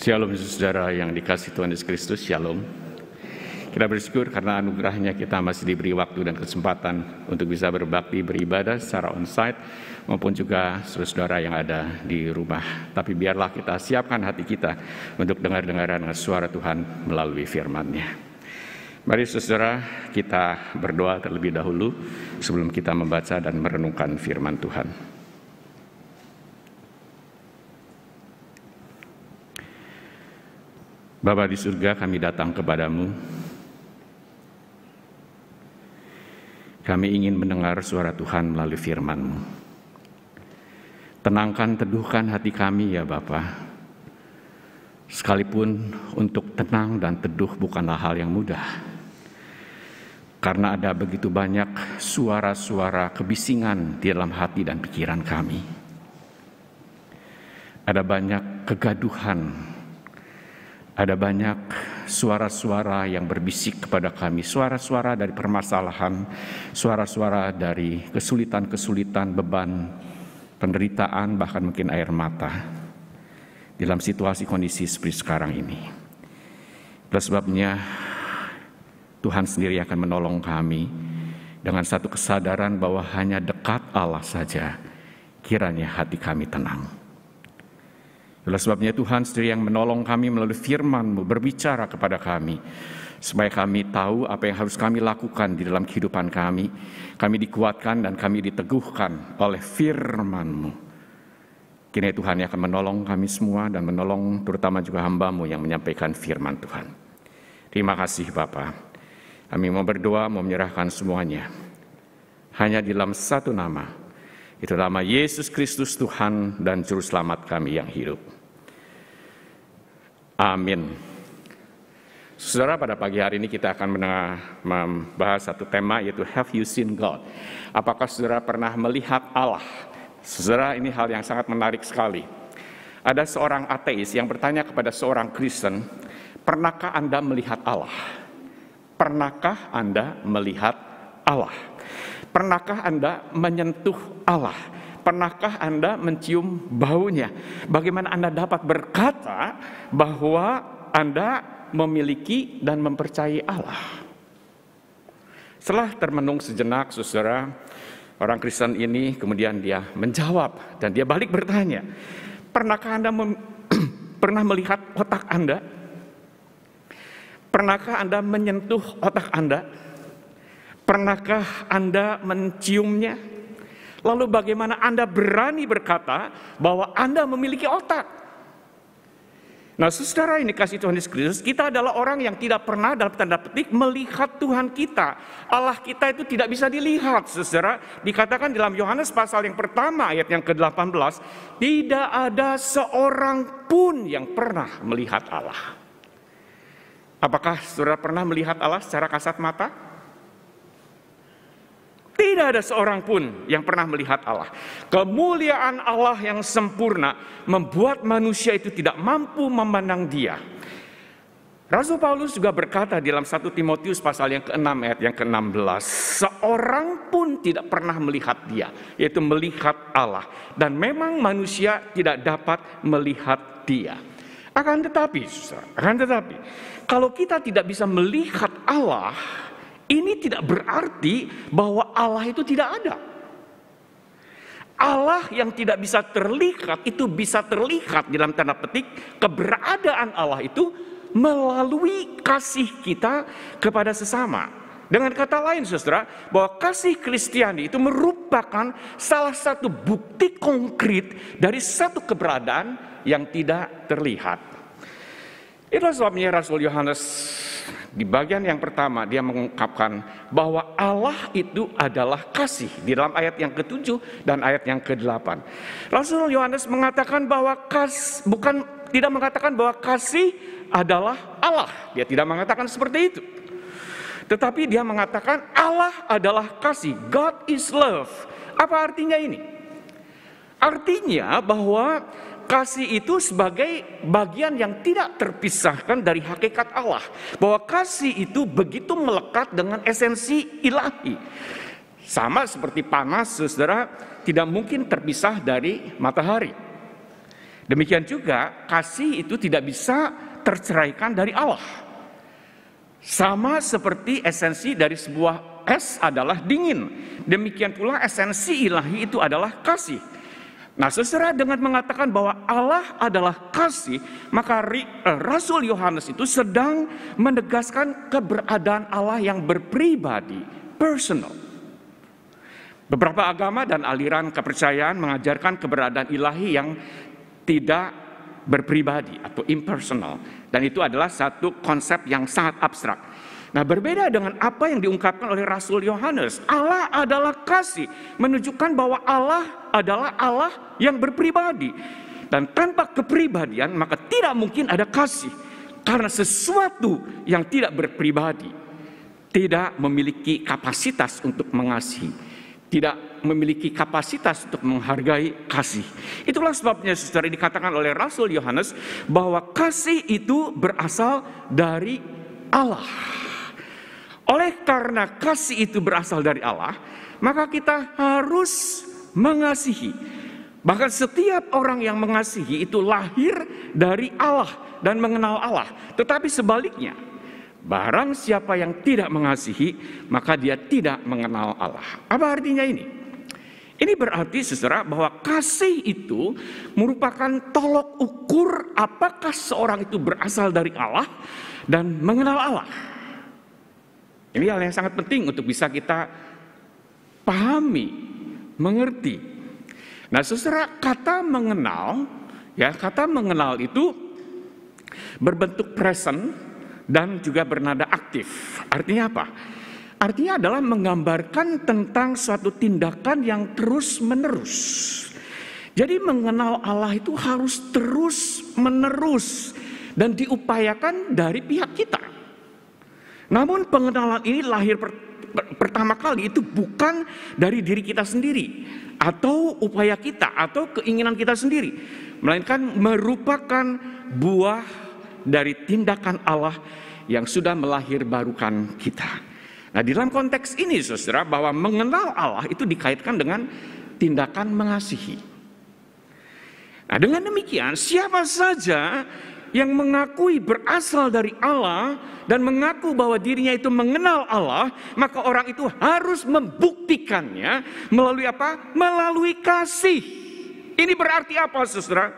Shalom saudara yang dikasih Tuhan Yesus Kristus, Shalom. Kita bersyukur karena anugerahnya kita masih diberi waktu dan kesempatan untuk bisa berbakti, beribadah secara onsite maupun juga saudara-saudara yang ada di rumah. Tapi biarlah kita siapkan hati kita untuk dengar-dengaran suara Tuhan melalui firman-Nya. Mari saudara kita berdoa terlebih dahulu sebelum kita membaca dan merenungkan firman Tuhan. Bapa di surga, kami datang kepadamu. Kami ingin mendengar suara Tuhan melalui Firmanmu. Tenangkan, teduhkan hati kami ya Bapa. Sekalipun untuk tenang dan teduh bukanlah hal yang mudah. Karena ada begitu banyak suara-suara kebisingan di dalam hati dan pikiran kami. Ada banyak kegaduhan ada banyak suara-suara yang berbisik kepada kami, suara-suara dari permasalahan, suara-suara dari kesulitan-kesulitan, beban, penderitaan, bahkan mungkin air mata dalam situasi kondisi seperti sekarang ini. Itulah sebabnya Tuhan sendiri akan menolong kami dengan satu kesadaran bahwa hanya dekat Allah saja kiranya hati kami tenang. Oleh sebabnya Tuhan sendiri yang menolong kami melalui firman-Mu berbicara kepada kami supaya kami tahu apa yang harus kami lakukan di dalam kehidupan kami. Kami dikuatkan dan kami diteguhkan oleh firman-Mu. Kini Tuhan yang akan menolong kami semua dan menolong terutama juga hambamu yang menyampaikan firman Tuhan. Terima kasih Bapak. Kami mau berdoa, mau menyerahkan semuanya. Hanya di dalam satu nama, itu nama Yesus Kristus Tuhan dan Juru Selamat kami yang hidup. Amin. Saudara, pada pagi hari ini kita akan membahas satu tema yaitu Have You Seen God? Apakah saudara pernah melihat Allah? Saudara, ini hal yang sangat menarik sekali. Ada seorang ateis yang bertanya kepada seorang Kristen, "Pernahkah Anda melihat Allah? Pernahkah Anda melihat Allah? Pernahkah Anda menyentuh Allah?" Pernahkah Anda mencium baunya? Bagaimana Anda dapat berkata bahwa Anda memiliki dan mempercayai Allah? Setelah termenung sejenak, saudara, orang Kristen ini kemudian dia menjawab dan dia balik bertanya, pernahkah Anda pernah melihat otak Anda? Pernahkah Anda menyentuh otak Anda? Pernahkah Anda menciumnya? Lalu bagaimana Anda berani berkata bahwa Anda memiliki otak? Nah saudara ini kasih Tuhan Yesus Kristus, kita adalah orang yang tidak pernah dalam tanda petik melihat Tuhan kita. Allah kita itu tidak bisa dilihat, saudara. Dikatakan dalam Yohanes pasal yang pertama ayat yang ke-18, tidak ada seorang pun yang pernah melihat Allah. Apakah saudara pernah melihat Allah secara kasat mata? Tidak ada seorang pun yang pernah melihat Allah. Kemuliaan Allah yang sempurna membuat manusia itu tidak mampu memandang Dia. Rasul Paulus juga berkata dalam 1 Timotius pasal yang ke-6 ayat yang ke-16, seorang pun tidak pernah melihat dia, yaitu melihat Allah. Dan memang manusia tidak dapat melihat dia. Akan tetapi, akan tetapi, kalau kita tidak bisa melihat Allah, ini tidak berarti bahwa Allah itu tidak ada. Allah yang tidak bisa terlihat itu bisa terlihat dalam tanda petik keberadaan Allah itu melalui kasih kita kepada sesama. Dengan kata lain saudara, bahwa kasih Kristiani itu merupakan salah satu bukti konkret dari satu keberadaan yang tidak terlihat. Itulah sebabnya Rasul Yohanes di bagian yang pertama dia mengungkapkan bahwa Allah itu adalah kasih di dalam ayat yang ketujuh dan ayat yang kedelapan. Rasul Yohanes mengatakan bahwa kas bukan tidak mengatakan bahwa kasih adalah Allah. Dia tidak mengatakan seperti itu. Tetapi dia mengatakan Allah adalah kasih. God is love. Apa artinya ini? Artinya bahwa Kasih itu sebagai bagian yang tidak terpisahkan dari hakikat Allah. Bahwa kasih itu begitu melekat dengan esensi ilahi. Sama seperti panas, saudara, tidak mungkin terpisah dari matahari. Demikian juga, kasih itu tidak bisa terceraikan dari Allah. Sama seperti esensi dari sebuah es adalah dingin. Demikian pula esensi ilahi itu adalah kasih. Nah, seserah dengan mengatakan bahwa Allah adalah kasih, maka eh, Rasul Yohanes itu sedang menegaskan keberadaan Allah yang berpribadi, personal. Beberapa agama dan aliran kepercayaan mengajarkan keberadaan ilahi yang tidak berpribadi atau impersonal dan itu adalah satu konsep yang sangat abstrak. Nah, berbeda dengan apa yang diungkapkan oleh Rasul Yohanes, Allah adalah kasih, menunjukkan bahwa Allah adalah Allah yang berpribadi. Dan tanpa kepribadian, maka tidak mungkin ada kasih, karena sesuatu yang tidak berpribadi tidak memiliki kapasitas untuk mengasihi, tidak memiliki kapasitas untuk menghargai kasih. Itulah sebabnya secara dikatakan oleh Rasul Yohanes bahwa kasih itu berasal dari Allah. Oleh karena kasih itu berasal dari Allah, maka kita harus mengasihi. Bahkan setiap orang yang mengasihi itu lahir dari Allah dan mengenal Allah. Tetapi sebaliknya, barang siapa yang tidak mengasihi, maka dia tidak mengenal Allah. Apa artinya ini? Ini berarti saudara bahwa kasih itu merupakan tolok ukur apakah seorang itu berasal dari Allah dan mengenal Allah. Ini hal yang sangat penting untuk bisa kita pahami, mengerti. Nah, secara kata mengenal, ya kata mengenal itu berbentuk present dan juga bernada aktif. Artinya apa? Artinya adalah menggambarkan tentang suatu tindakan yang terus-menerus. Jadi mengenal Allah itu harus terus-menerus dan diupayakan dari pihak kita. Namun pengenalan ini lahir per, per, pertama kali itu bukan dari diri kita sendiri atau upaya kita atau keinginan kita sendiri, melainkan merupakan buah dari tindakan Allah yang sudah melahir barukan kita. Nah, di dalam konteks ini Saudara bahwa mengenal Allah itu dikaitkan dengan tindakan mengasihi. Nah, dengan demikian siapa saja yang mengakui berasal dari Allah dan mengaku bahwa dirinya itu mengenal Allah, maka orang itu harus membuktikannya melalui apa? Melalui kasih. Ini berarti apa, Saudara?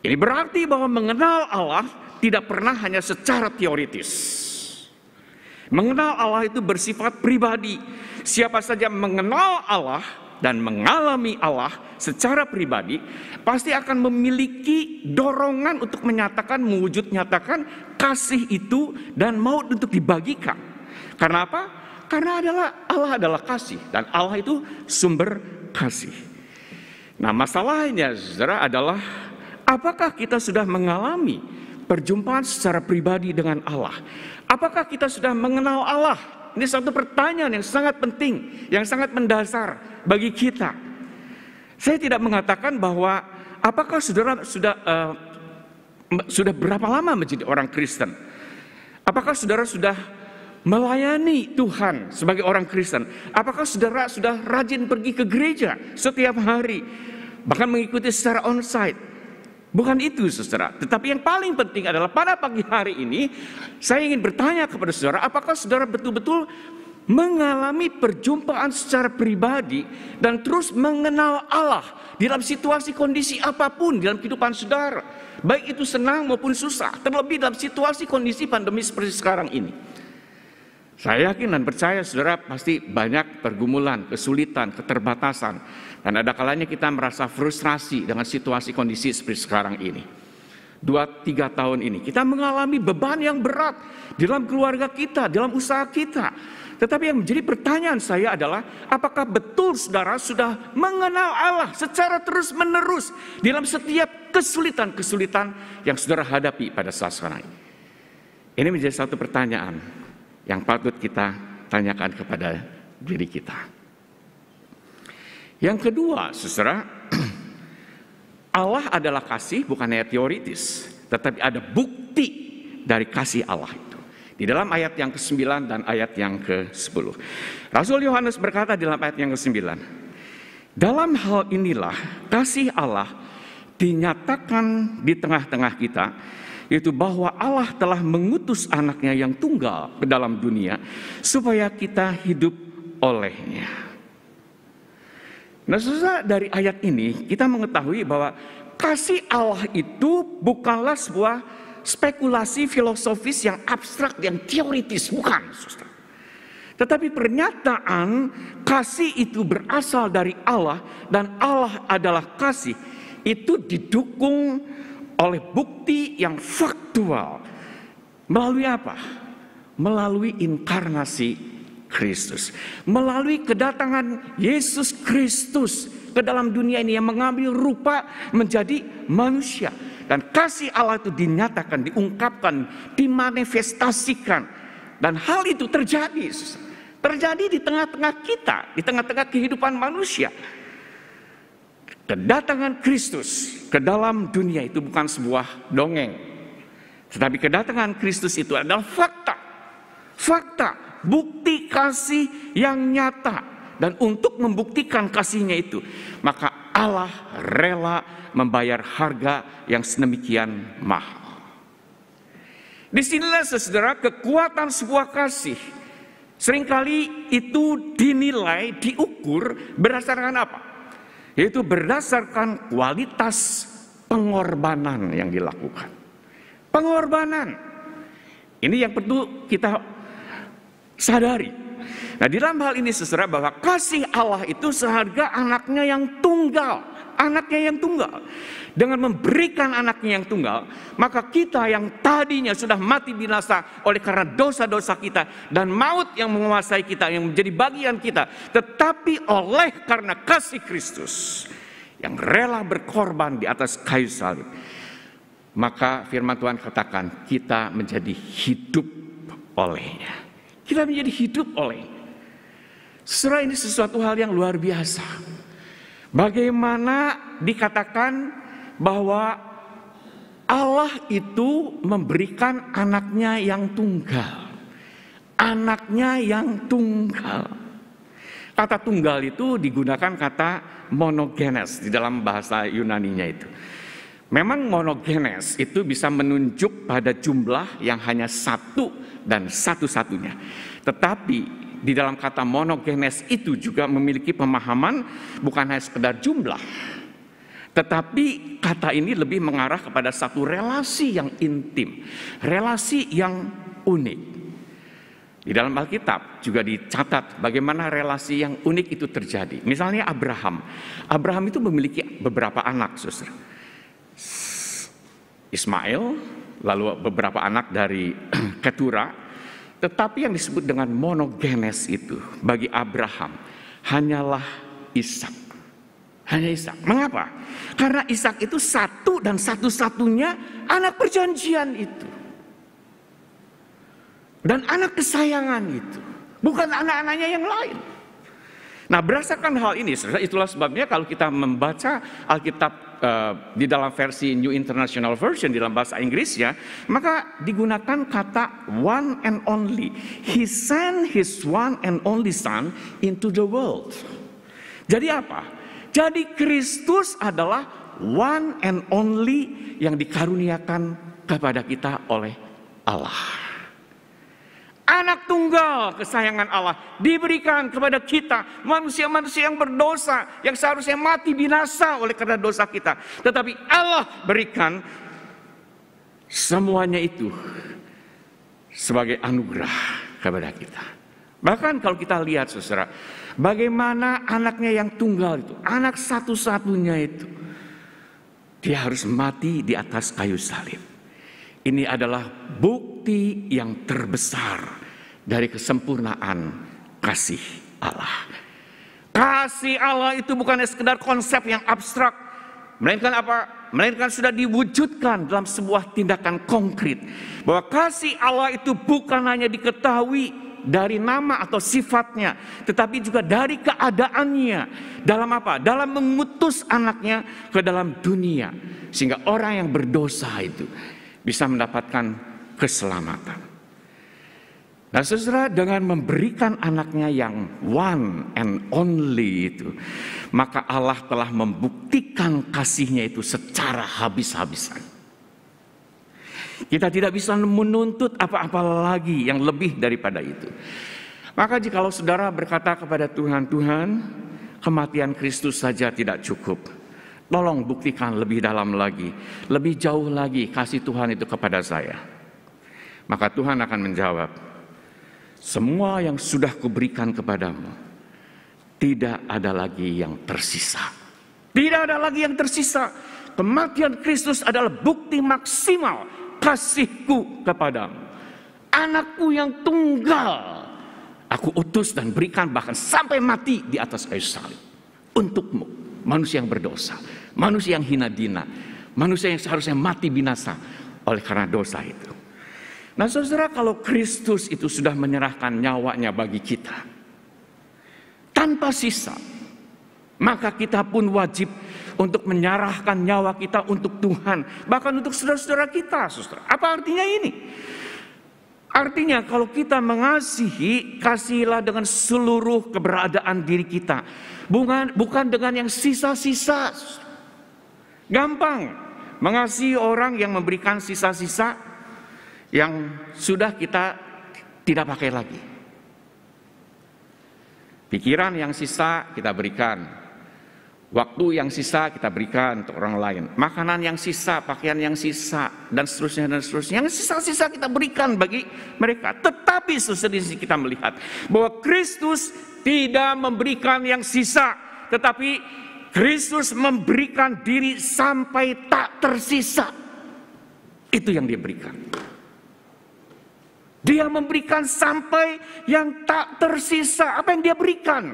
Ini berarti bahwa mengenal Allah tidak pernah hanya secara teoritis. Mengenal Allah itu bersifat pribadi. Siapa saja mengenal Allah, dan mengalami Allah secara pribadi pasti akan memiliki dorongan untuk menyatakan mewujud nyatakan kasih itu dan mau untuk dibagikan. Karena apa? Karena adalah Allah adalah kasih dan Allah itu sumber kasih. Nah, masalahnya Saudara adalah apakah kita sudah mengalami perjumpaan secara pribadi dengan Allah? Apakah kita sudah mengenal Allah? Ini satu pertanyaan yang sangat penting, yang sangat mendasar bagi kita. Saya tidak mengatakan bahwa apakah saudara sudah uh, sudah berapa lama menjadi orang Kristen? Apakah saudara sudah melayani Tuhan sebagai orang Kristen? Apakah saudara sudah rajin pergi ke gereja setiap hari? Bahkan mengikuti secara on-site? Bukan itu saudara, tetapi yang paling penting adalah pada pagi hari ini saya ingin bertanya kepada saudara, apakah saudara betul-betul mengalami perjumpaan secara pribadi dan terus mengenal Allah di dalam situasi kondisi apapun dalam kehidupan saudara, baik itu senang maupun susah, terlebih dalam situasi kondisi pandemi seperti sekarang ini. Saya yakin dan percaya saudara pasti banyak pergumulan, kesulitan, keterbatasan. Dan ada kalanya kita merasa frustrasi dengan situasi kondisi seperti sekarang ini. Dua, tiga tahun ini. Kita mengalami beban yang berat dalam keluarga kita, dalam usaha kita. Tetapi yang menjadi pertanyaan saya adalah apakah betul saudara sudah mengenal Allah secara terus menerus dalam setiap kesulitan-kesulitan yang saudara hadapi pada saat sekarang ini. Ini menjadi satu pertanyaan yang patut kita tanyakan kepada diri kita. Yang kedua, saudara, Allah adalah kasih bukan hanya teoritis, tetapi ada bukti dari kasih Allah itu. Di dalam ayat yang ke-9 dan ayat yang ke-10. Rasul Yohanes berkata di dalam ayat yang ke-9, dalam hal inilah kasih Allah dinyatakan di tengah-tengah kita, yaitu bahwa Allah telah mengutus anaknya yang tunggal ke dalam dunia supaya kita hidup olehnya. Nah, susah dari ayat ini kita mengetahui bahwa kasih Allah itu bukanlah sebuah spekulasi filosofis yang abstrak, yang teoritis, bukan, saudara. Tetapi pernyataan kasih itu berasal dari Allah dan Allah adalah kasih itu didukung oleh bukti yang faktual. Melalui apa? Melalui inkarnasi Kristus. Melalui kedatangan Yesus Kristus ke dalam dunia ini yang mengambil rupa menjadi manusia. Dan kasih Allah itu dinyatakan, diungkapkan, dimanifestasikan. Dan hal itu terjadi, terjadi di tengah-tengah kita, di tengah-tengah kehidupan manusia. Kedatangan Kristus ke dalam dunia itu bukan sebuah dongeng. Tetapi kedatangan Kristus itu adalah fakta. Fakta, bukti kasih yang nyata. Dan untuk membuktikan kasihnya itu, maka Allah rela membayar harga yang sedemikian mahal. Disinilah saudara kekuatan sebuah kasih. Seringkali itu dinilai, diukur berdasarkan apa? Yaitu berdasarkan kualitas pengorbanan yang dilakukan. Pengorbanan. Ini yang perlu kita sadari. Nah di dalam hal ini seserah bahwa kasih Allah itu seharga anaknya yang tunggal. Anaknya yang tunggal. Dengan memberikan anaknya yang tunggal, maka kita yang tadinya sudah mati binasa oleh karena dosa-dosa kita dan maut yang menguasai kita, yang menjadi bagian kita. Tetapi oleh karena kasih Kristus yang rela berkorban di atas kayu salib. Maka firman Tuhan katakan kita menjadi hidup olehnya. Kita menjadi hidup oleh. Surah ini sesuatu hal yang luar biasa. Bagaimana dikatakan bahwa Allah itu memberikan anaknya yang tunggal. Anaknya yang tunggal. Kata tunggal itu digunakan kata monogenes di dalam bahasa Yunani-nya itu. Memang monogenes itu bisa menunjuk pada jumlah yang hanya satu dan satu-satunya. Tetapi di dalam kata monogenes itu juga memiliki pemahaman bukan hanya sekedar jumlah. Tetapi kata ini lebih mengarah kepada satu relasi yang intim, relasi yang unik. Di dalam Alkitab juga dicatat bagaimana relasi yang unik itu terjadi. Misalnya Abraham. Abraham itu memiliki beberapa anak, saudara. Ismail, lalu beberapa anak dari Ketura. Tetapi yang disebut dengan monogenes itu bagi Abraham hanyalah Ishak. Hanya Ishak. Mengapa? Karena Ishak itu satu dan satu-satunya anak perjanjian itu. Dan anak kesayangan itu. Bukan anak-anaknya yang lain. Nah berdasarkan hal ini, itulah sebabnya kalau kita membaca Alkitab Eh, di dalam versi New International Version di dalam bahasa Inggrisnya, maka digunakan kata one and only. He sent his one and only son into the world. Jadi apa? Jadi Kristus adalah one and only yang dikaruniakan kepada kita oleh Allah anak tunggal kesayangan Allah diberikan kepada kita manusia-manusia yang berdosa yang seharusnya mati binasa oleh karena dosa kita tetapi Allah berikan semuanya itu sebagai anugerah kepada kita bahkan kalau kita lihat saudara bagaimana anaknya yang tunggal itu anak satu-satunya itu dia harus mati di atas kayu salib ini adalah bukti yang terbesar dari kesempurnaan kasih Allah. Kasih Allah itu bukan sekedar konsep yang abstrak, melainkan apa? Melainkan sudah diwujudkan dalam sebuah tindakan konkret. Bahwa kasih Allah itu bukan hanya diketahui dari nama atau sifatnya, tetapi juga dari keadaannya. Dalam apa? Dalam mengutus anaknya ke dalam dunia. Sehingga orang yang berdosa itu bisa mendapatkan keselamatan. Nah saudara dengan memberikan anaknya yang one and only itu Maka Allah telah membuktikan kasihnya itu secara habis-habisan Kita tidak bisa menuntut apa-apa lagi yang lebih daripada itu Maka jikalau saudara berkata kepada Tuhan Tuhan kematian Kristus saja tidak cukup Tolong buktikan lebih dalam lagi Lebih jauh lagi kasih Tuhan itu kepada saya Maka Tuhan akan menjawab semua yang sudah kuberikan kepadamu, tidak ada lagi yang tersisa. Tidak ada lagi yang tersisa. Kematian Kristus adalah bukti maksimal kasihku kepadamu. Anakku yang tunggal, aku utus dan berikan bahkan sampai mati di atas kayu salib. Untukmu, manusia yang berdosa, manusia yang hina dina, manusia yang seharusnya mati binasa oleh karena dosa itu. Nah saudara kalau Kristus itu sudah menyerahkan nyawanya bagi kita. Tanpa sisa. Maka kita pun wajib untuk menyerahkan nyawa kita untuk Tuhan. Bahkan untuk saudara-saudara kita. Saudara. Apa artinya ini? Artinya kalau kita mengasihi, kasihilah dengan seluruh keberadaan diri kita. Bukan, bukan dengan yang sisa-sisa. Gampang. Mengasihi orang yang memberikan sisa-sisa yang sudah kita tidak pakai lagi. Pikiran yang sisa kita berikan, Waktu yang sisa kita berikan untuk orang lain. Makanan yang sisa, pakaian yang sisa, dan seterusnya, dan seterusnya. Yang sisa-sisa kita berikan bagi mereka. Tetapi sesedih kita melihat bahwa Kristus tidak memberikan yang sisa. Tetapi Kristus memberikan diri sampai tak tersisa. Itu yang dia berikan. Dia memberikan sampai yang tak tersisa. Apa yang dia berikan?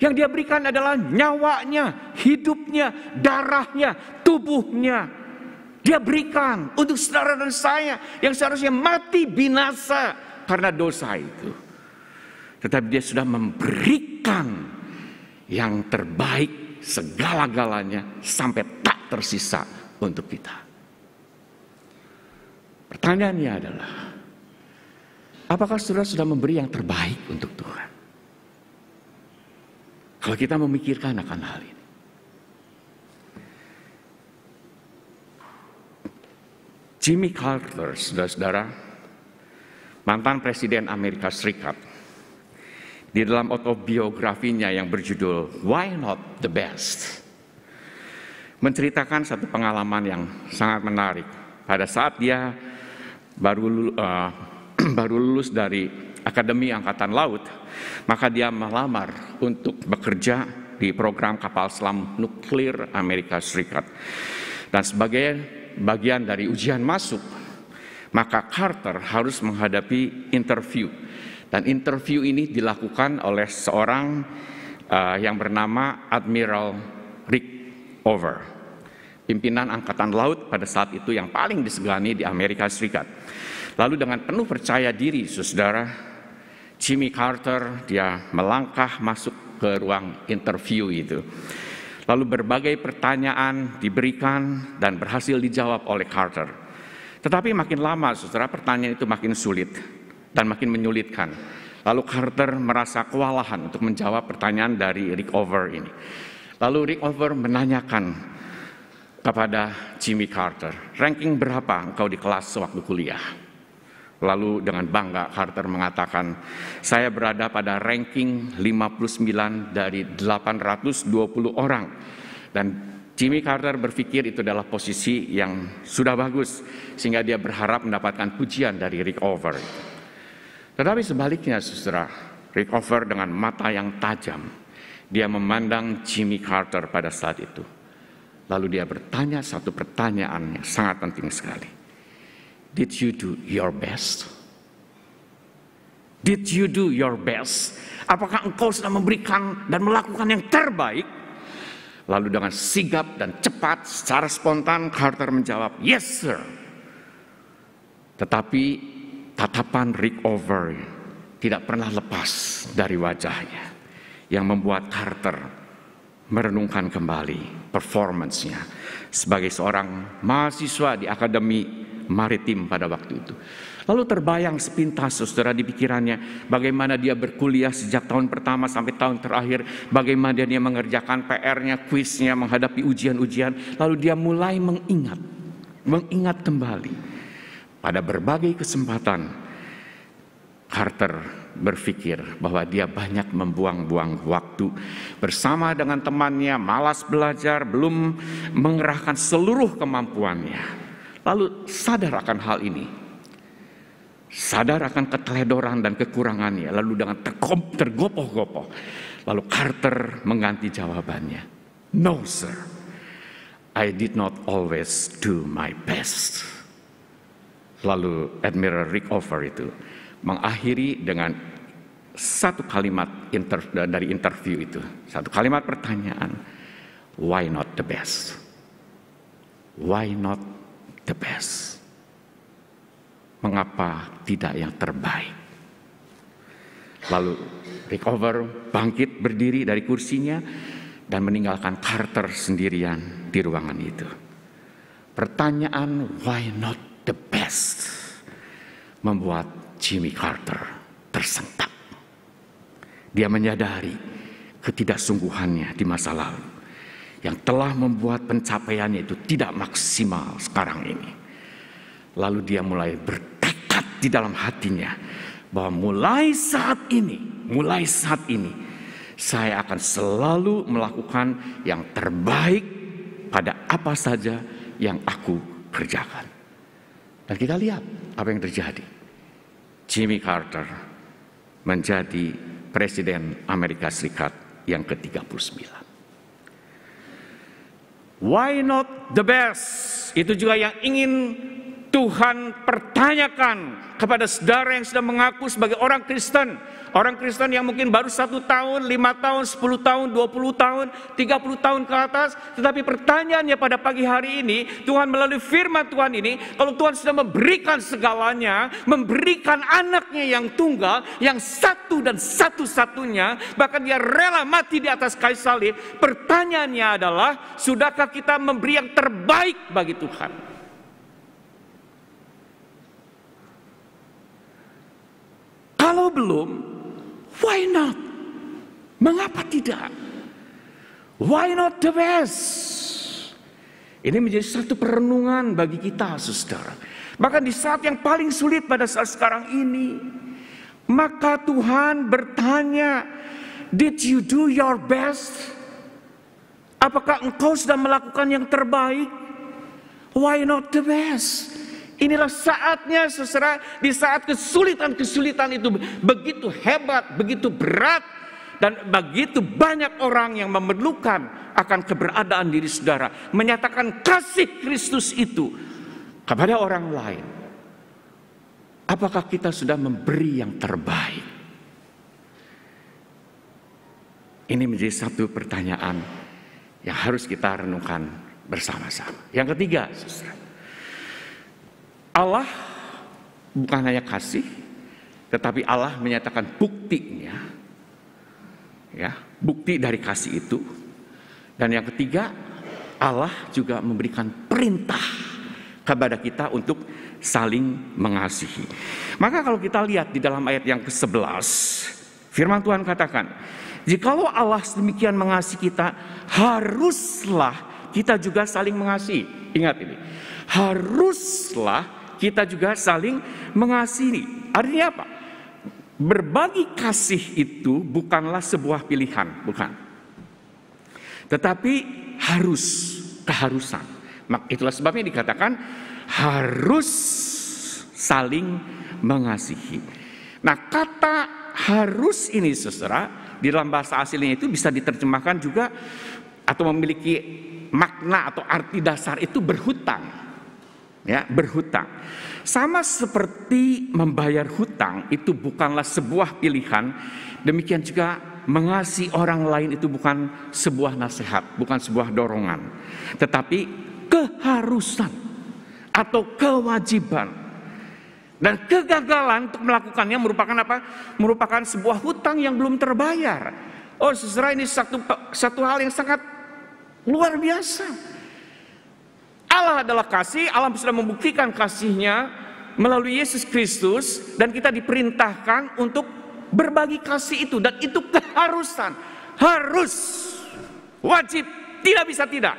Yang dia berikan adalah nyawanya, hidupnya, darahnya, tubuhnya. Dia berikan untuk saudara dan saya yang seharusnya mati binasa karena dosa itu. Tetapi dia sudah memberikan yang terbaik segala-galanya sampai tak tersisa untuk kita. Pertanyaannya adalah, Apakah saudara sudah memberi yang terbaik untuk Tuhan? Kalau kita memikirkan akan hal ini. Jimmy Carter, saudara-saudara, mantan presiden Amerika Serikat, di dalam autobiografinya yang berjudul Why Not the Best, menceritakan satu pengalaman yang sangat menarik. Pada saat dia baru uh, baru lulus dari Akademi Angkatan Laut, maka dia melamar untuk bekerja di program kapal selam nuklir Amerika Serikat. Dan sebagai bagian dari ujian masuk, maka Carter harus menghadapi interview. Dan interview ini dilakukan oleh seorang uh, yang bernama Admiral Rick Over, pimpinan Angkatan Laut pada saat itu yang paling disegani di Amerika Serikat. Lalu dengan penuh percaya diri, saudara, Jimmy Carter dia melangkah masuk ke ruang interview itu. Lalu berbagai pertanyaan diberikan dan berhasil dijawab oleh Carter. Tetapi makin lama, saudara, pertanyaan itu makin sulit dan makin menyulitkan. Lalu Carter merasa kewalahan untuk menjawab pertanyaan dari Rick Over ini. Lalu Rick Over menanyakan kepada Jimmy Carter, ranking berapa engkau di kelas sewaktu kuliah? Lalu dengan bangga Carter mengatakan, saya berada pada ranking 59 dari 820 orang. Dan Jimmy Carter berpikir itu adalah posisi yang sudah bagus, sehingga dia berharap mendapatkan pujian dari Rick Over. Tetapi sebaliknya, saudara, Rick Over dengan mata yang tajam, dia memandang Jimmy Carter pada saat itu. Lalu dia bertanya satu pertanyaan yang sangat penting sekali. Did you do your best? Did you do your best? Apakah engkau sudah memberikan dan melakukan yang terbaik? Lalu dengan sigap dan cepat secara spontan Carter menjawab, "Yes, sir." Tetapi tatapan Rick Over tidak pernah lepas dari wajahnya yang membuat Carter merenungkan kembali performancenya sebagai seorang mahasiswa di Akademi maritim pada waktu itu. Lalu terbayang sepintas saudara di pikirannya bagaimana dia berkuliah sejak tahun pertama sampai tahun terakhir. Bagaimana dia mengerjakan PR-nya, kuisnya, menghadapi ujian-ujian. Lalu dia mulai mengingat, mengingat kembali. Pada berbagai kesempatan Carter berpikir bahwa dia banyak membuang-buang waktu bersama dengan temannya, malas belajar, belum mengerahkan seluruh kemampuannya. Lalu sadar akan hal ini. Sadar akan keteledoran dan kekurangannya. Lalu dengan tergopoh-gopoh. Lalu Carter mengganti jawabannya. No sir, I did not always do my best. Lalu Admiral Rick Over itu mengakhiri dengan satu kalimat inter, dari interview itu. Satu kalimat pertanyaan. Why not the best? Why not the best. Mengapa tidak yang terbaik? Lalu recover, bangkit, berdiri dari kursinya dan meninggalkan Carter sendirian di ruangan itu. Pertanyaan why not the best membuat Jimmy Carter tersentak. Dia menyadari ketidaksungguhannya di masa lalu yang telah membuat pencapaiannya itu tidak maksimal sekarang ini. Lalu dia mulai bertekad di dalam hatinya bahwa mulai saat ini, mulai saat ini saya akan selalu melakukan yang terbaik pada apa saja yang aku kerjakan. Dan kita lihat apa yang terjadi. Jimmy Carter menjadi presiden Amerika Serikat yang ke-39. Why not the best? Itu juga yang ingin Tuhan pertanyakan kepada saudara yang sedang mengaku sebagai orang Kristen. Orang Kristen yang mungkin baru satu tahun, lima tahun, sepuluh tahun, dua puluh tahun, tiga puluh tahun ke atas. Tetapi pertanyaannya pada pagi hari ini, Tuhan melalui firman Tuhan ini, kalau Tuhan sudah memberikan segalanya, memberikan anaknya yang tunggal, yang satu dan satu-satunya, bahkan dia rela mati di atas kayu salib, pertanyaannya adalah, sudahkah kita memberi yang terbaik bagi Tuhan? Kalau belum, why not? Mengapa tidak? Why not the best? Ini menjadi satu perenungan bagi kita, saudara. Bahkan di saat yang paling sulit pada saat sekarang ini, maka Tuhan bertanya, "Did you do your best?" Apakah engkau sudah melakukan yang terbaik? Why not the best? Inilah saatnya seserah di saat kesulitan-kesulitan itu begitu hebat, begitu berat dan begitu banyak orang yang memerlukan akan keberadaan diri saudara menyatakan kasih Kristus itu kepada orang lain. Apakah kita sudah memberi yang terbaik? Ini menjadi satu pertanyaan yang harus kita renungkan bersama-sama. Yang ketiga, saudara Allah bukan hanya kasih, tetapi Allah menyatakan buktinya, ya bukti dari kasih itu. Dan yang ketiga, Allah juga memberikan perintah kepada kita untuk saling mengasihi. Maka kalau kita lihat di dalam ayat yang ke-11, firman Tuhan katakan, jikalau Allah demikian mengasihi kita, haruslah kita juga saling mengasihi. Ingat ini, haruslah kita juga saling mengasihi. Artinya apa? Berbagi kasih itu bukanlah sebuah pilihan, bukan. Tetapi harus, keharusan. Itulah sebabnya dikatakan harus saling mengasihi. Nah kata harus ini sesera di dalam bahasa aslinya itu bisa diterjemahkan juga atau memiliki makna atau arti dasar itu berhutang ya berhutang. Sama seperti membayar hutang itu bukanlah sebuah pilihan, demikian juga mengasihi orang lain itu bukan sebuah nasihat, bukan sebuah dorongan, tetapi keharusan atau kewajiban. Dan kegagalan untuk melakukannya merupakan apa? Merupakan sebuah hutang yang belum terbayar. Oh, saudara ini satu satu hal yang sangat luar biasa. Allah adalah kasih, Allah sudah membuktikan kasihnya melalui Yesus Kristus dan kita diperintahkan untuk berbagi kasih itu dan itu keharusan, harus, wajib, tidak bisa tidak.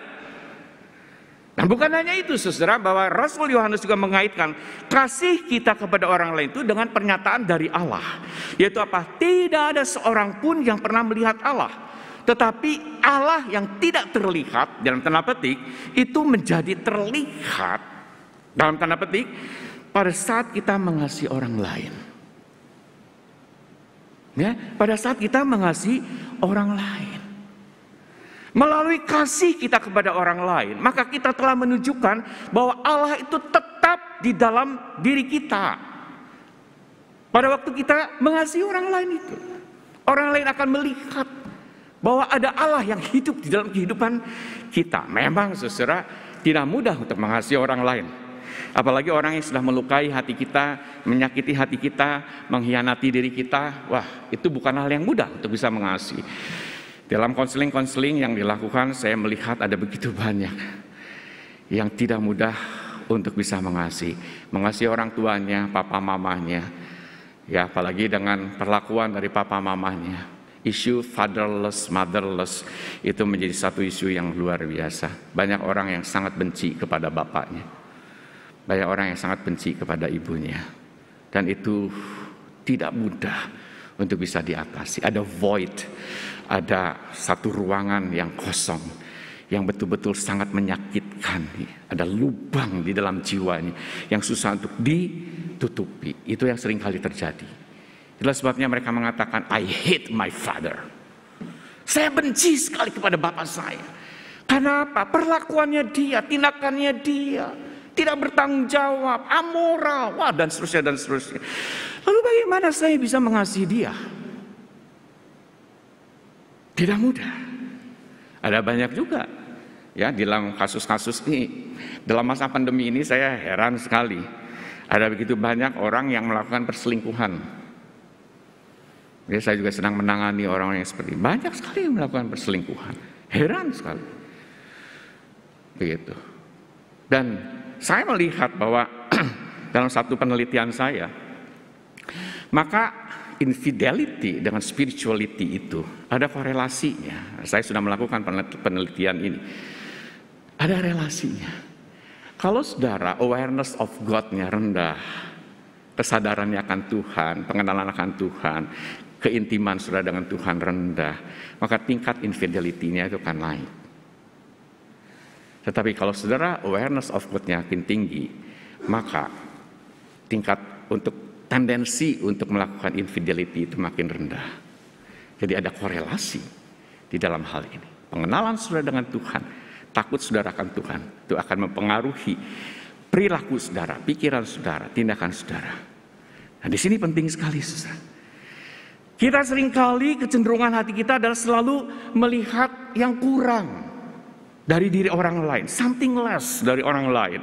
Nah bukan hanya itu saudara bahwa Rasul Yohanes juga mengaitkan kasih kita kepada orang lain itu dengan pernyataan dari Allah. Yaitu apa? Tidak ada seorang pun yang pernah melihat Allah. Tetapi Allah yang tidak terlihat dalam tanda petik itu menjadi terlihat dalam tanda petik pada saat kita mengasihi orang lain. Ya, pada saat kita mengasihi orang lain. Melalui kasih kita kepada orang lain, maka kita telah menunjukkan bahwa Allah itu tetap di dalam diri kita. Pada waktu kita mengasihi orang lain itu, orang lain akan melihat bahwa ada Allah yang hidup di dalam kehidupan kita. Memang saudara tidak mudah untuk mengasihi orang lain. Apalagi orang yang sudah melukai hati kita, menyakiti hati kita, mengkhianati diri kita. Wah, itu bukan hal yang mudah untuk bisa mengasihi. Dalam konseling-konseling yang dilakukan, saya melihat ada begitu banyak yang tidak mudah untuk bisa mengasihi. Mengasihi orang tuanya, papa mamanya. Ya, apalagi dengan perlakuan dari papa mamanya isu fatherless, motherless itu menjadi satu isu yang luar biasa. Banyak orang yang sangat benci kepada bapaknya. Banyak orang yang sangat benci kepada ibunya. Dan itu tidak mudah untuk bisa diatasi. Ada void, ada satu ruangan yang kosong yang betul-betul sangat menyakitkan. Ada lubang di dalam jiwanya yang susah untuk ditutupi. Itu yang sering kali terjadi. Itulah sebabnya mereka mengatakan, I hate my father. Saya benci sekali kepada bapak saya. Kenapa? Perlakuannya dia, tindakannya dia. Tidak bertanggung jawab, amoral, wah dan seterusnya, dan seterusnya. Lalu bagaimana saya bisa mengasihi dia? Tidak mudah. Ada banyak juga ya di dalam kasus-kasus ini. Dalam masa pandemi ini saya heran sekali. Ada begitu banyak orang yang melakukan perselingkuhan Ya, saya juga senang menangani orang-orang yang seperti ini. banyak sekali yang melakukan perselingkuhan. Heran sekali. Begitu. Dan saya melihat bahwa dalam satu penelitian saya, maka infidelity dengan spirituality itu ada korelasinya. Saya sudah melakukan penelitian ini. Ada relasinya. Kalau saudara awareness of God-nya rendah, kesadarannya akan Tuhan, pengenalan akan Tuhan, keintiman saudara dengan Tuhan rendah, maka tingkat infidelity-nya itu akan naik. Tetapi kalau saudara awareness of God-nya makin tinggi, maka tingkat untuk tendensi untuk melakukan infidelity itu makin rendah. Jadi ada korelasi di dalam hal ini. Pengenalan saudara dengan Tuhan, takut saudara akan Tuhan, itu akan mempengaruhi perilaku saudara, pikiran saudara, tindakan saudara. Nah di sini penting sekali saudara. Kita seringkali kecenderungan hati kita adalah selalu melihat yang kurang dari diri orang lain, something less dari orang lain.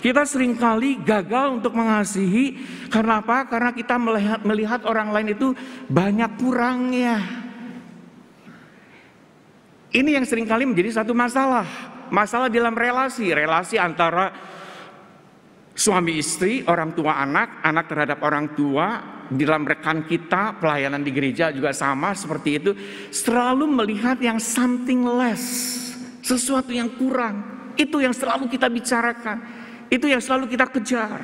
Kita seringkali gagal untuk mengasihi karena apa? Karena kita melihat melihat orang lain itu banyak kurangnya. Ini yang seringkali menjadi satu masalah, masalah dalam relasi, relasi antara suami istri, orang tua anak, anak terhadap orang tua, di dalam rekan kita, pelayanan di gereja juga sama seperti itu, selalu melihat yang something less, sesuatu yang kurang. Itu yang selalu kita bicarakan, itu yang selalu kita kejar.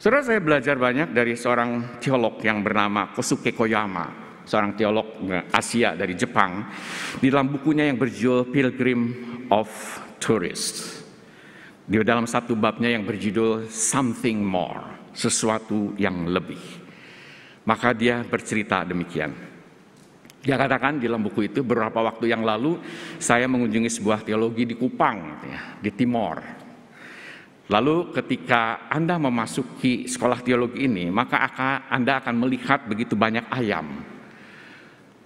Saudara saya belajar banyak dari seorang teolog yang bernama Kosuke Koyama, seorang teolog eh, Asia dari Jepang, di dalam bukunya yang berjudul Pilgrim of Tourists. Di dalam satu babnya yang berjudul Something More, sesuatu yang lebih. Maka dia bercerita demikian. Dia katakan di dalam buku itu beberapa waktu yang lalu saya mengunjungi sebuah teologi di Kupang, ya, di Timor. Lalu ketika Anda memasuki sekolah teologi ini, maka Anda akan melihat begitu banyak ayam.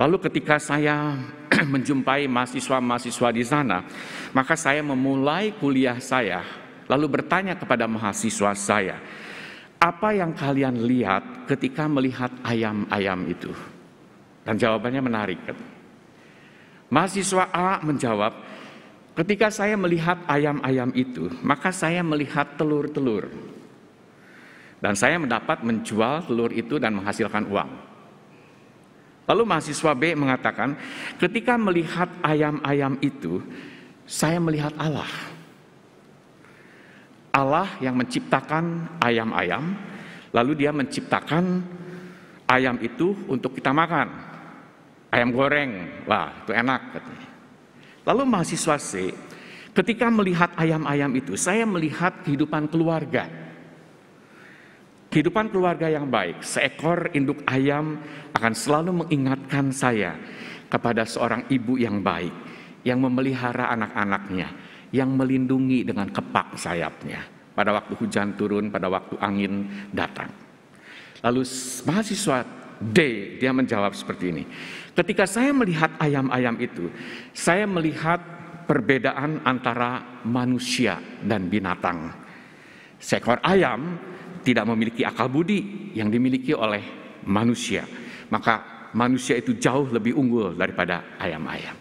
Lalu ketika saya menjumpai mahasiswa-mahasiswa di sana, maka saya memulai kuliah saya, lalu bertanya kepada mahasiswa saya, apa yang kalian lihat ketika melihat ayam-ayam itu? Dan jawabannya menarik. Kan? Mahasiswa A menjawab, ketika saya melihat ayam-ayam itu, maka saya melihat telur-telur. Dan saya mendapat menjual telur itu dan menghasilkan uang. Lalu mahasiswa B mengatakan, ketika melihat ayam-ayam itu, saya melihat Allah. Allah yang menciptakan ayam-ayam, lalu dia menciptakan ayam itu untuk kita makan. Ayam goreng, wah itu enak Lalu mahasiswa C, ketika melihat ayam-ayam itu, saya melihat kehidupan keluarga. Kehidupan keluarga yang baik, seekor induk ayam akan selalu mengingatkan saya kepada seorang ibu yang baik, yang memelihara anak-anaknya, yang melindungi dengan kepak sayapnya pada waktu hujan turun, pada waktu angin datang. Lalu mahasiswa D, dia menjawab seperti ini. Ketika saya melihat ayam-ayam itu, saya melihat perbedaan antara manusia dan binatang. Seekor ayam tidak memiliki akal budi yang dimiliki oleh manusia. Maka manusia itu jauh lebih unggul daripada ayam-ayam.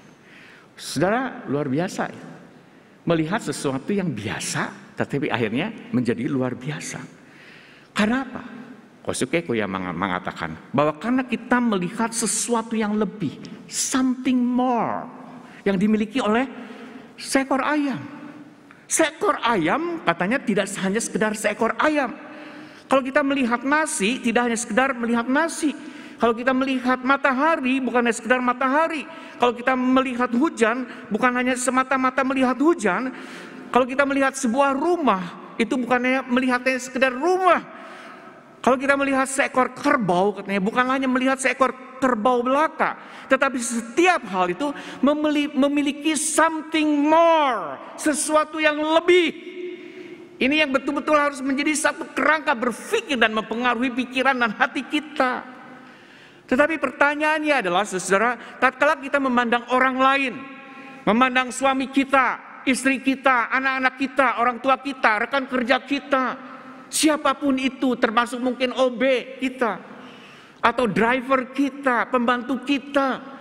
Saudara, luar biasa ya melihat sesuatu yang biasa tetapi akhirnya menjadi luar biasa. Karena apa? Kosuke Koya mengatakan bahwa karena kita melihat sesuatu yang lebih, something more yang dimiliki oleh seekor ayam. Seekor ayam katanya tidak hanya sekedar seekor ayam. Kalau kita melihat nasi, tidak hanya sekedar melihat nasi, kalau kita melihat matahari bukan hanya sekedar matahari. Kalau kita melihat hujan bukan hanya semata-mata melihat hujan. Kalau kita melihat sebuah rumah itu bukannya melihatnya sekedar rumah. Kalau kita melihat seekor kerbau katanya bukan hanya melihat seekor kerbau belaka, tetapi setiap hal itu memiliki something more, sesuatu yang lebih. Ini yang betul-betul harus menjadi satu kerangka berpikir dan mempengaruhi pikiran dan hati kita. Tetapi pertanyaannya adalah, saudara, tatkala kita memandang orang lain, memandang suami kita, istri kita, anak-anak kita, orang tua kita, rekan kerja kita, siapapun itu, termasuk mungkin OB kita, atau driver kita, pembantu kita,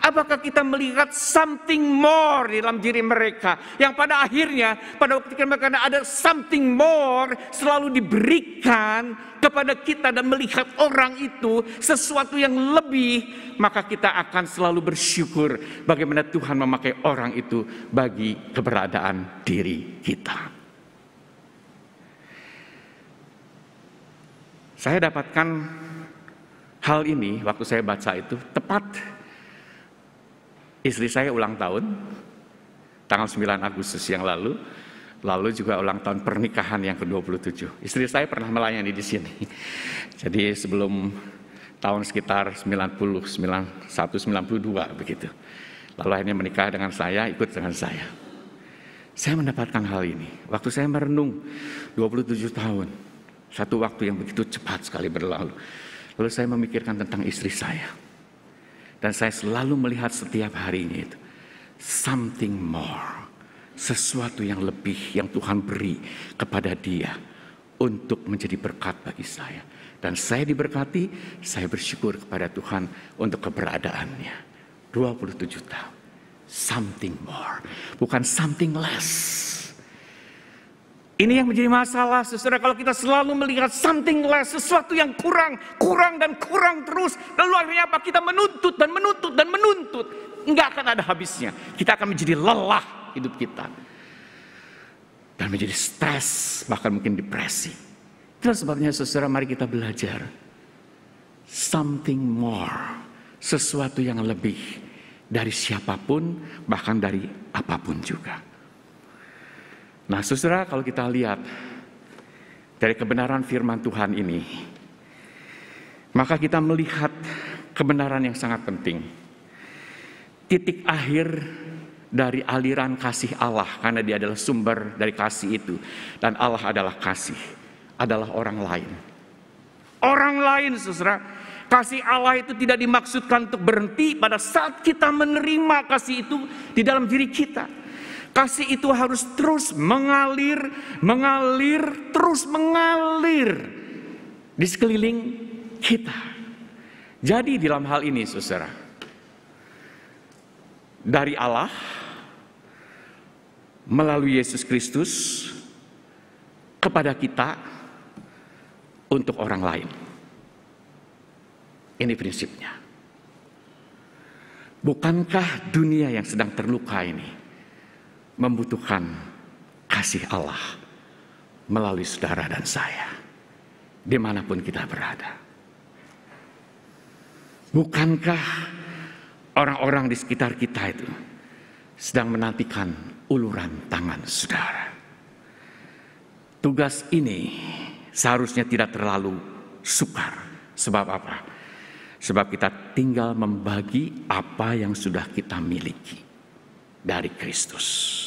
Apakah kita melihat something more di dalam diri mereka yang pada akhirnya pada ketika mereka ada something more selalu diberikan kepada kita dan melihat orang itu sesuatu yang lebih maka kita akan selalu bersyukur bagaimana Tuhan memakai orang itu bagi keberadaan diri kita. Saya dapatkan hal ini waktu saya baca itu tepat Istri saya ulang tahun tanggal 9 Agustus yang lalu, lalu juga ulang tahun pernikahan yang ke-27. Istri saya pernah melayani di sini. Jadi sebelum tahun sekitar 90, 91, 92 begitu. Lalu akhirnya menikah dengan saya, ikut dengan saya. Saya mendapatkan hal ini. Waktu saya merenung 27 tahun. Satu waktu yang begitu cepat sekali berlalu. Lalu saya memikirkan tentang istri saya. Dan saya selalu melihat setiap hari ini itu. Something more. Sesuatu yang lebih yang Tuhan beri kepada dia. Untuk menjadi berkat bagi saya. Dan saya diberkati, saya bersyukur kepada Tuhan untuk keberadaannya. 27 tahun. Something more. Bukan something less ini yang menjadi masalah, sesudah Kalau kita selalu melihat something less, sesuatu yang kurang, kurang dan kurang terus, lalu akhirnya apa? Kita menuntut dan menuntut dan menuntut, Enggak akan ada habisnya. Kita akan menjadi lelah hidup kita dan menjadi stres, bahkan mungkin depresi. Itulah sebabnya, sesudah mari kita belajar something more, sesuatu yang lebih dari siapapun, bahkan dari apapun juga. Nah, saudara, kalau kita lihat dari kebenaran firman Tuhan ini, maka kita melihat kebenaran yang sangat penting. Titik akhir dari aliran kasih Allah, karena Dia adalah sumber dari kasih itu, dan Allah adalah kasih, adalah orang lain. Orang lain, saudara, kasih Allah itu tidak dimaksudkan untuk berhenti pada saat kita menerima kasih itu di dalam diri kita Kasih itu harus terus mengalir, mengalir, terus mengalir di sekeliling kita. Jadi dalam hal ini saudara, dari Allah melalui Yesus Kristus kepada kita untuk orang lain. Ini prinsipnya. Bukankah dunia yang sedang terluka ini membutuhkan kasih Allah melalui saudara dan saya, dimanapun kita berada. Bukankah orang-orang di sekitar kita itu sedang menantikan uluran tangan saudara? Tugas ini seharusnya tidak terlalu sukar. Sebab apa? Sebab kita tinggal membagi apa yang sudah kita miliki dari Kristus.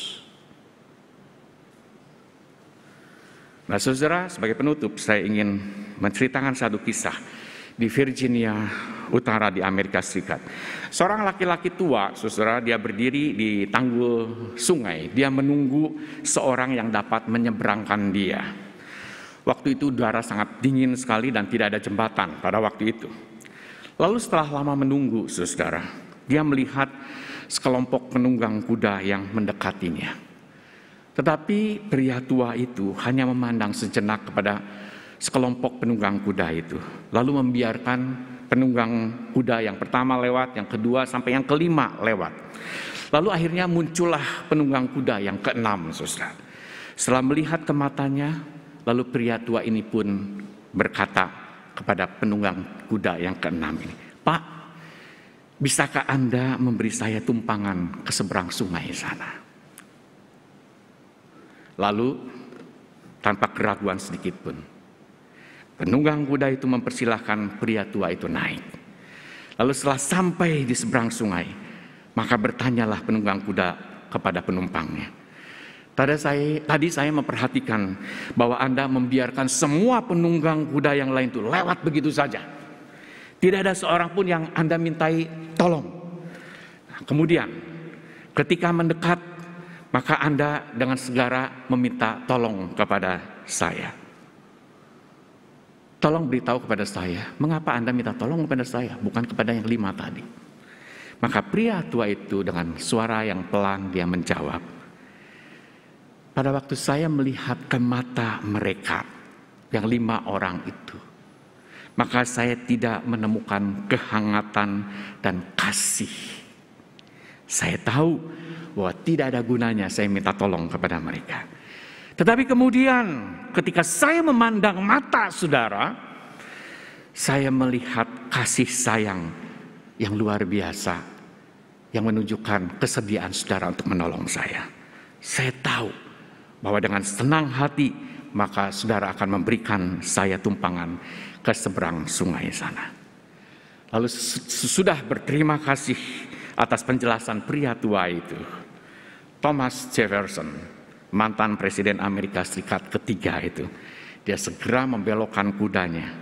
Nah, saudara, sebagai penutup, saya ingin menceritakan satu kisah di Virginia Utara di Amerika Serikat. Seorang laki-laki tua, saudara, dia berdiri di tanggul sungai. Dia menunggu seorang yang dapat menyeberangkan dia. Waktu itu udara sangat dingin sekali dan tidak ada jembatan pada waktu itu. Lalu setelah lama menunggu, saudara, dia melihat sekelompok penunggang kuda yang mendekatinya. Tetapi pria tua itu hanya memandang sejenak kepada sekelompok penunggang kuda itu, lalu membiarkan penunggang kuda yang pertama lewat, yang kedua sampai yang kelima lewat. Lalu akhirnya muncullah penunggang kuda yang keenam, saudara. Setelah melihat ke matanya, lalu pria tua ini pun berkata kepada penunggang kuda yang keenam ini, Pak, bisakah Anda memberi saya tumpangan ke seberang sungai sana? Lalu tanpa keraguan sedikit pun, penunggang kuda itu mempersilahkan pria tua itu naik. Lalu setelah sampai di seberang sungai, maka bertanyalah penunggang kuda kepada penumpangnya. Tadi saya, tadi saya memperhatikan bahwa Anda membiarkan semua penunggang kuda yang lain itu lewat begitu saja. Tidak ada seorang pun yang Anda mintai tolong. Nah, kemudian ketika mendekat maka Anda dengan segera meminta tolong kepada saya. Tolong beritahu kepada saya, mengapa Anda minta tolong kepada saya, bukan kepada yang lima tadi. Maka pria tua itu dengan suara yang pelan dia menjawab, pada waktu saya melihat ke mata mereka, yang lima orang itu, maka saya tidak menemukan kehangatan dan kasih. Saya tahu bahwa tidak ada gunanya saya minta tolong kepada mereka. Tetapi kemudian ketika saya memandang mata saudara, saya melihat kasih sayang yang luar biasa yang menunjukkan kesediaan saudara untuk menolong saya. Saya tahu bahwa dengan senang hati maka saudara akan memberikan saya tumpangan ke seberang sungai sana. Lalu sudah berterima kasih atas penjelasan pria tua itu, Thomas Jefferson, mantan presiden Amerika Serikat ketiga itu, dia segera membelokkan kudanya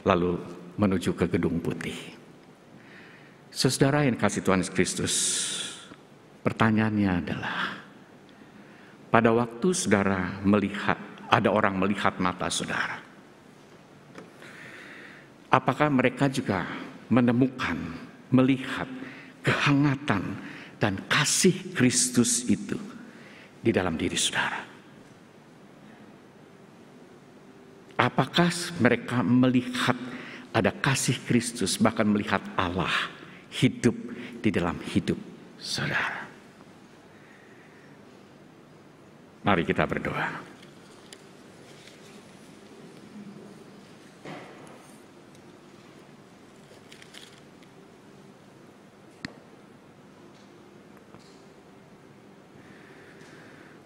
lalu menuju ke gedung putih. Saudara yang kasih Tuhan Kristus, pertanyaannya adalah pada waktu saudara melihat ada orang melihat mata saudara. Apakah mereka juga menemukan, melihat kehangatan, dan kasih Kristus itu di dalam diri saudara. Apakah mereka melihat ada kasih Kristus, bahkan melihat Allah hidup di dalam hidup saudara? Mari kita berdoa.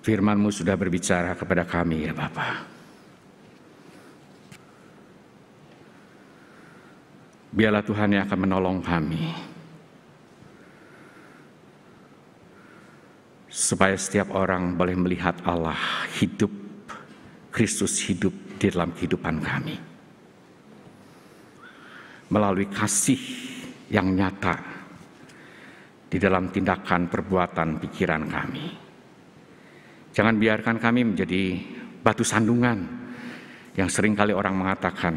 firmanmu sudah berbicara kepada kami ya Bapa. Biarlah Tuhan yang akan menolong kami. Supaya setiap orang boleh melihat Allah hidup, Kristus hidup di dalam kehidupan kami. Melalui kasih yang nyata di dalam tindakan perbuatan pikiran kami. Jangan biarkan kami menjadi batu sandungan yang seringkali orang mengatakan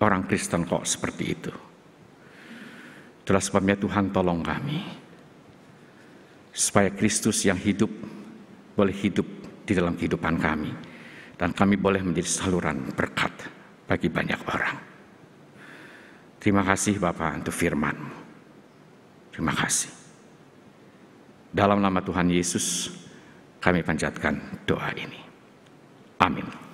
orang Kristen kok seperti itu. Itulah sebabnya Tuhan tolong kami. Supaya Kristus yang hidup boleh hidup di dalam kehidupan kami. Dan kami boleh menjadi saluran berkat bagi banyak orang. Terima kasih Bapak untuk firman Terima kasih. Dalam nama Tuhan Yesus, kami panjatkan doa ini. Amin.